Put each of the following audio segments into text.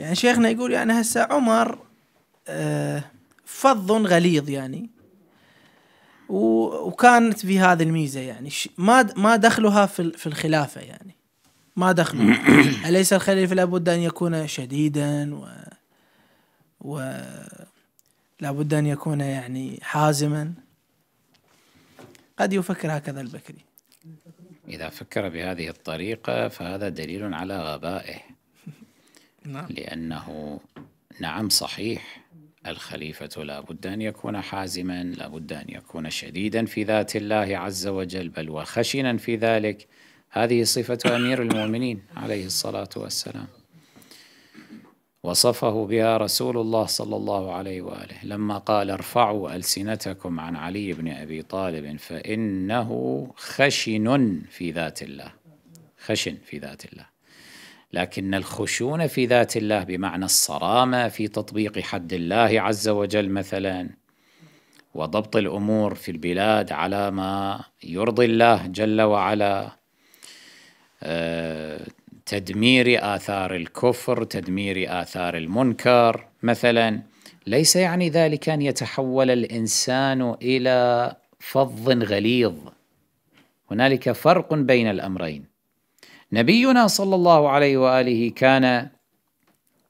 يعني شيخنا يقول يعني هسه عمر آه، فظ غليظ يعني وكانت في هذه الميزه يعني ما ما دخلها في الخلافه يعني ما دخلها أليس الخليفة لابد أن يكون شديدا و, و... لابد أن يكون يعني حازما قد يفكر هكذا البكري إذا فكر بهذه الطريقة فهذا دليل على غبائه نعم. لأنه نعم صحيح الخليفة لا بد أن يكون حازما لا بد أن يكون شديدا في ذات الله عز وجل بل وخشنا في ذلك هذه صفة أمير المؤمنين عليه الصلاة والسلام وصفه بها رسول الله صلى الله عليه واله لما قال ارفعوا السنتكم عن علي بن ابي طالب فانه خشن في ذات الله خشن في ذات الله لكن الخشونه في ذات الله بمعنى الصرامه في تطبيق حد الله عز وجل مثلا وضبط الامور في البلاد على ما يرضي الله جل وعلا آه، تدمير اثار الكفر تدمير اثار المنكر مثلا ليس يعني ذلك ان يتحول الانسان الى فظ غليظ هنالك فرق بين الامرين نبينا صلى الله عليه واله كان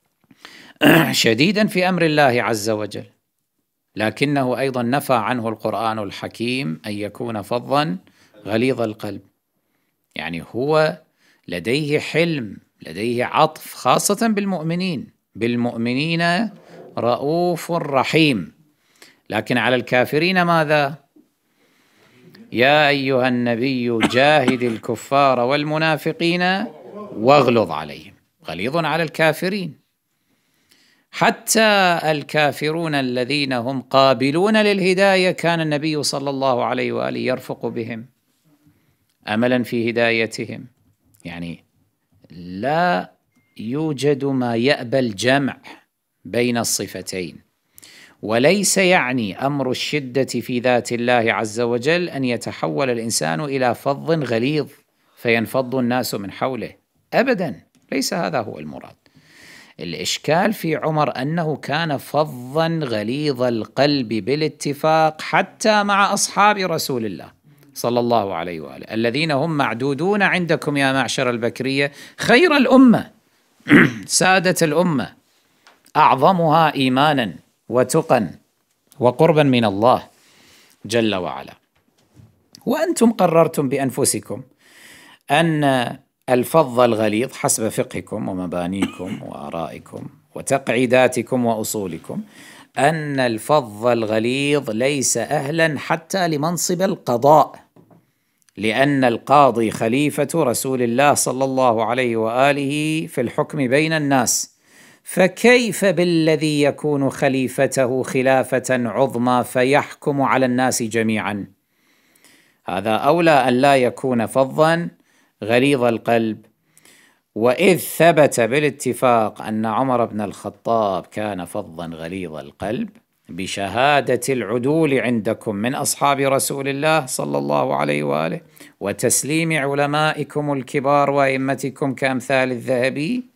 شديدا في امر الله عز وجل لكنه ايضا نفى عنه القران الحكيم ان يكون فظا غليظ القلب يعني هو لديه حلم لديه عطف خاصه بالمؤمنين بالمؤمنين رؤوف رحيم لكن على الكافرين ماذا يا ايها النبي جاهد الكفار والمنافقين واغلظ عليهم غليظ على الكافرين حتى الكافرون الذين هم قابلون للهدايه كان النبي صلى الله عليه واله يرفق بهم املا في هدايتهم يعني لا يوجد ما يابى الجمع بين الصفتين وليس يعني امر الشده في ذات الله عز وجل ان يتحول الانسان الى فظ غليظ فينفض الناس من حوله ابدا ليس هذا هو المراد الاشكال في عمر انه كان فظا غليظ القلب بالاتفاق حتى مع اصحاب رسول الله صلى الله عليه واله الذين هم معدودون عندكم يا معشر البكريه خير الامه ساده الامه اعظمها ايمانا وتقا وقربا من الله جل وعلا وانتم قررتم بانفسكم ان الفظ الغليظ حسب فقهكم ومبانيكم وارائكم وتقعيداتكم واصولكم ان الفظ الغليظ ليس اهلا حتى لمنصب القضاء لان القاضي خليفه رسول الله صلى الله عليه واله في الحكم بين الناس فكيف بالذي يكون خليفته خلافه عظمى فيحكم على الناس جميعا هذا اولى ان لا يكون فظا غليظ القلب واذ ثبت بالاتفاق ان عمر بن الخطاب كان فظا غليظ القلب بشهاده العدول عندكم من اصحاب رسول الله صلى الله عليه واله وتسليم علمائكم الكبار وائمتكم كامثال الذهبي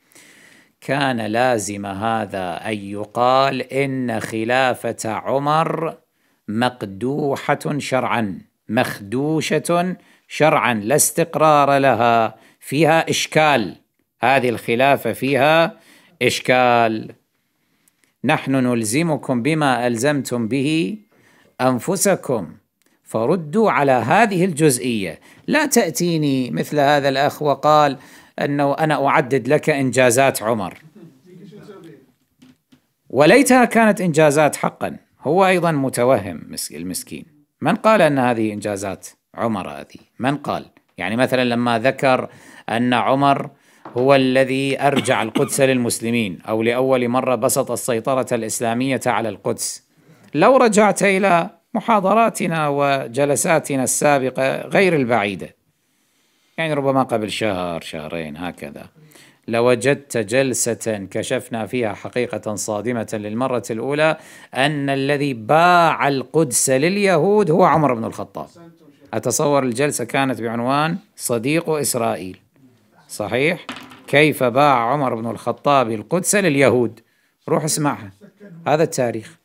كان لازم هذا أن يقال إن خلافة عمر مقدوحة شرعا مخدوشة شرعا لا استقرار لها فيها إشكال هذه الخلافة فيها إشكال نحن نلزمكم بما ألزمتم به أنفسكم فردوا على هذه الجزئية لا تأتيني مثل هذا الأخ وقال أنه أنا أعدد لك إنجازات عمر وليتها كانت إنجازات حقا هو أيضا متوهم المسكين من قال أن هذه إنجازات عمر هذه من قال يعني مثلا لما ذكر أن عمر هو الذي أرجع القدس للمسلمين أو لأول مرة بسط السيطرة الإسلامية على القدس لو رجعت إلى محاضراتنا وجلساتنا السابقة غير البعيدة يعني ربما قبل شهر شهرين هكذا لوجدت جلسة كشفنا فيها حقيقة صادمة للمرة الأولى أن الذي باع القدس لليهود هو عمر بن الخطاب أتصور الجلسة كانت بعنوان صديق إسرائيل صحيح؟ كيف باع عمر بن الخطاب القدس لليهود روح اسمعها هذا التاريخ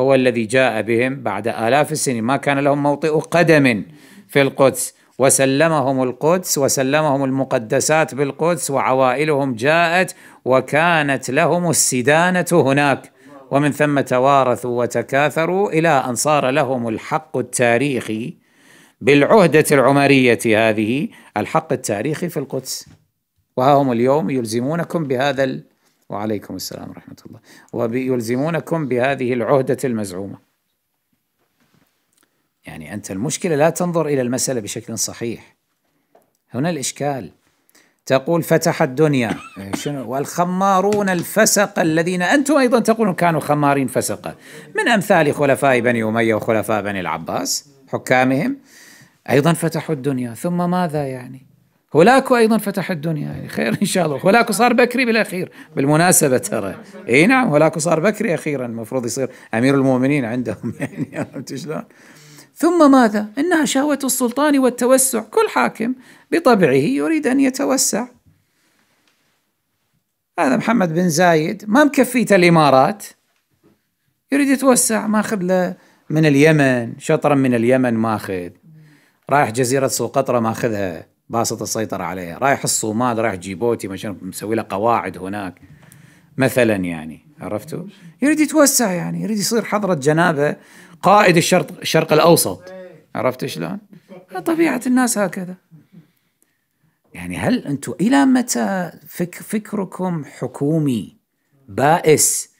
هو الذي جاء بهم بعد آلاف السنين ما كان لهم موطئ قدم في القدس وسلمهم القدس وسلمهم المقدسات بالقدس وعوائلهم جاءت وكانت لهم السدانه هناك ومن ثم توارثوا وتكاثروا الى ان صار لهم الحق التاريخي بالعهده العمريه هذه الحق التاريخي في القدس وها هم اليوم يلزمونكم بهذا ال... وعليكم السلام ورحمه الله ويلزمونكم بهذه العهده المزعومه يعني أنت المشكلة لا تنظر إلى المسألة بشكل صحيح هنا الإشكال تقول فتح الدنيا إيه، شنو والخمارون الفسق الذين أنتم أيضا تقولون كانوا خمارين فسقة من أمثال خلفاء بني أمية وخلفاء بني العباس حكامهم أيضا فتحوا الدنيا ثم ماذا يعني هناك أيضا فتح الدنيا يعني خير إن شاء الله هناك صار بكري بالأخير بالمناسبة ترى إي نعم هناك صار بكري أخيرا المفروض يصير أمير المؤمنين عندهم يعني عرفت شلون ثم ماذا؟ إنها شهوة السلطان والتوسع كل حاكم بطبعه يريد أن يتوسع هذا محمد بن زايد ما مكفيته الإمارات يريد يتوسع ماخذ له من اليمن شطرا من اليمن ماخذ رايح جزيرة سوقطرة ماخذها باسط السيطرة عليها رايح الصومال رايح جيبوتي مسوي له قواعد هناك مثلا يعني عرفتوا؟ يريد يتوسع يعني يريد يصير حضرة جنابة قائد الشرق الشرق الأوسط عرفت شلون؟ طبيعة الناس هكذا يعني هل أنتم إلى متى فك فكركم حكومي بائس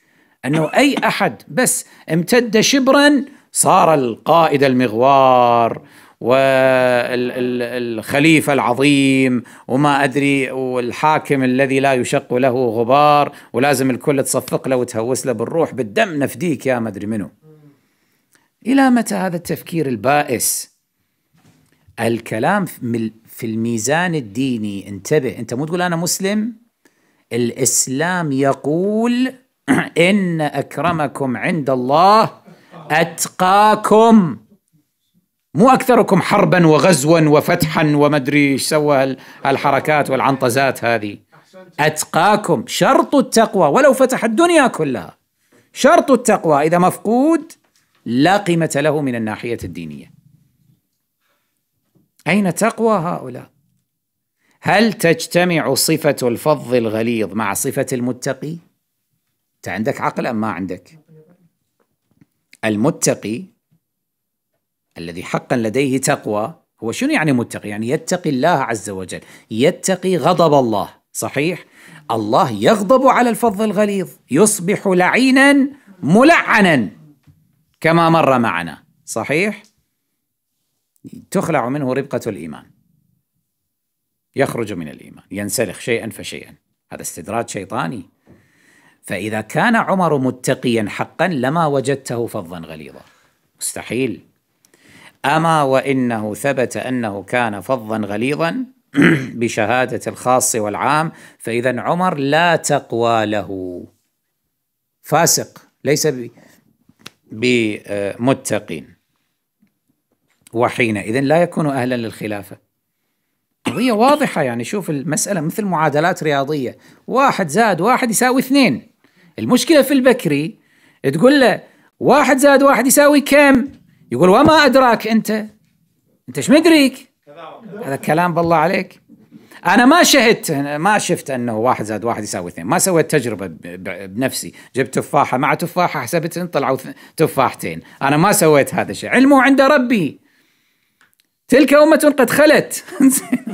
أنه أي أحد بس امتد شبرا صار القائد المغوار والخليفة العظيم وما أدري والحاكم الذي لا يشق له غبار ولازم الكل تصفق له وتهوس له بالروح بالدم نفديك يا مدري منو إلى متى هذا التفكير البائس الكلام في الميزان الديني انتبه أنت مو تقول أنا مسلم الإسلام يقول إن أكرمكم عند الله أتقاكم مو أكثركم حربا وغزوا وفتحا ومدري ايش سوى الحركات والعنطزات هذه أتقاكم شرط التقوى ولو فتح الدنيا كلها شرط التقوى إذا مفقود لا قيمة له من الناحية الدينية أين تقوى هؤلاء؟ هل تجتمع صفة الفظ الغليظ مع صفة المتقي؟ أنت عندك عقل أم ما عندك؟ المتقي الذي حقا لديه تقوى هو شنو يعني متقي؟ يعني يتقي الله عز وجل، يتقي غضب الله، صحيح؟ الله يغضب على الفظ الغليظ، يصبح لعينا ملعنا كما مر معنا، صحيح؟ تخلع منه ربقة الإيمان. يخرج من الإيمان، ينسلخ شيئا فشيئا، هذا استدراج شيطاني. فإذا كان عمر متقيا حقا لما وجدته فظا غليظا. مستحيل. أما وإنه ثبت أنه كان فظا غليظا بشهادة الخاص والعام فإذا عمر لا تقوى له فاسق ليس بمتقين وحينئذ لا يكون أهلا للخلافة قضية واضحة يعني شوف المسألة مثل معادلات رياضية واحد زائد واحد يساوي اثنين المشكلة في البكري تقول له واحد زائد واحد يساوي كم؟ يقول وما أدراك أنت أنت ايش مدريك هذا كلام بالله عليك انا ما شهدت ما شفت انه واحد زاد واحد يساوي اثنين ما سويت تجربه بنفسي جبت تفاحه مع تفاحه حسبت ان طلعوا تفاحتين انا ما سويت هذا الشيء علمه عند ربي تلك أمة قد خلت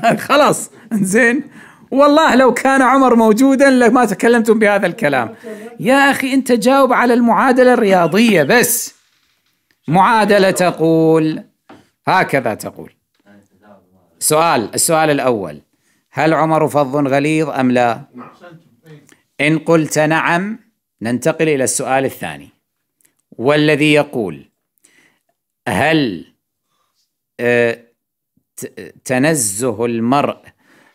خلاص زين والله لو كان عمر موجودا لما تكلمتم بهذا الكلام يا أخي أنت جاوب على المعادلة الرياضية بس معادلة تقول هكذا تقول سؤال السؤال الأول هل عمر فظ غليظ أم لا إن قلت نعم ننتقل إلى السؤال الثاني والذي يقول هل آه، تنزه المرء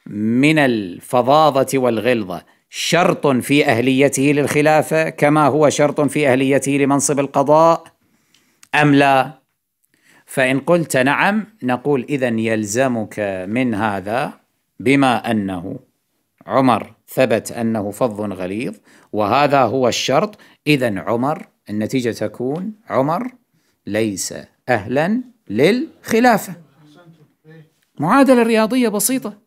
من الفظاظة والغلظة شرط في أهليته للخلافة كما هو شرط في أهليته لمنصب القضاء أم لا؟ فإن قلت نعم نقول إذا يلزمك من هذا بما أنه عمر ثبت أنه فظ غليظ وهذا هو الشرط إذا عمر النتيجة تكون عمر ليس أهلا للخلافة معادلة رياضية بسيطة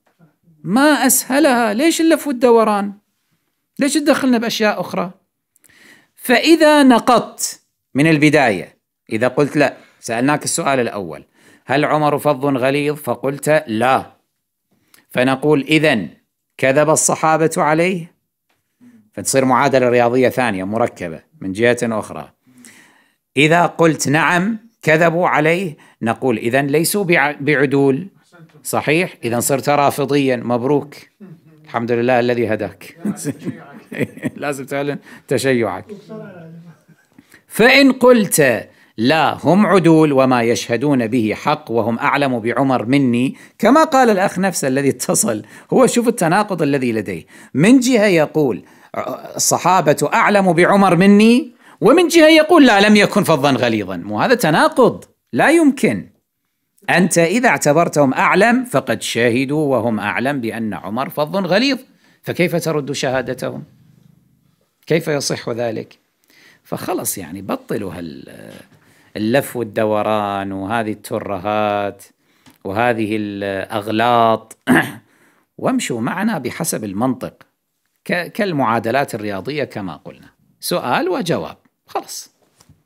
ما أسهلها ليش اللف والدوران ليش تدخلنا بأشياء أخرى فإذا نقضت من البداية إذا قلت لا سألناك السؤال الأول هل عمر فظ غليظ فقلت لا فنقول إذا كذب الصحابة عليه فتصير معادلة رياضية ثانية مركبة من جهة أخرى إذا قلت نعم كذبوا عليه نقول إذا ليسوا بعدول صحيح إذا صرت رافضيا مبروك الحمد لله الذي هداك لازم تعلن تشيعك فإن قلت لا هم عدول وما يشهدون به حق وهم اعلم بعمر مني كما قال الاخ نفسه الذي اتصل هو شوف التناقض الذي لديه من جهه يقول الصحابه اعلم بعمر مني ومن جهه يقول لا لم يكن فظا غليظا مو هذا تناقض لا يمكن انت اذا اعتبرتهم اعلم فقد شهدوا وهم اعلم بان عمر فظ غليظ فكيف ترد شهادتهم كيف يصح ذلك فخلص يعني بطلوا هال اللف والدوران وهذه الترهات وهذه الأغلاط وامشوا معنا بحسب المنطق كالمعادلات الرياضية كما قلنا سؤال وجواب خلاص